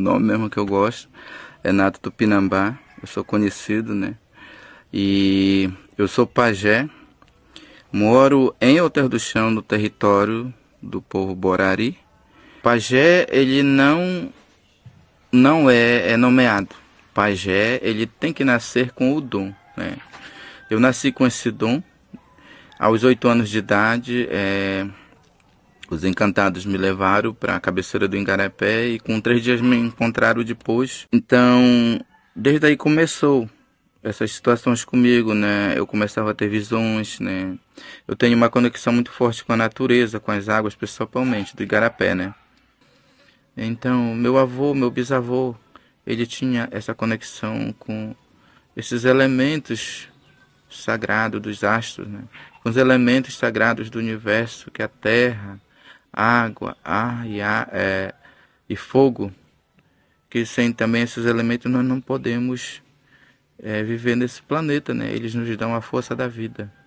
nome mesmo que eu gosto, é nato do eu sou conhecido, né? E eu sou pajé, moro em Alter do Chão, no território do povo Borari. Pajé, ele não, não é, é nomeado. Pajé, ele tem que nascer com o dom, né? Eu nasci com esse dom, aos oito anos de idade, é, os encantados me levaram para a cabeceira do Engarapé e com três dias me encontraram depois. Então, desde aí começou essas situações comigo, né? Eu começava a ter visões, né? Eu tenho uma conexão muito forte com a natureza, com as águas, principalmente do Igarapé, né? Então, meu avô, meu bisavô, ele tinha essa conexão com esses elementos sagrados dos astros, né? Com os elementos sagrados do universo, que é a terra, água, ar e, ar, é, e fogo, que sem também esses elementos nós não podemos é, viver nesse planeta, né? Eles nos dão a força da vida.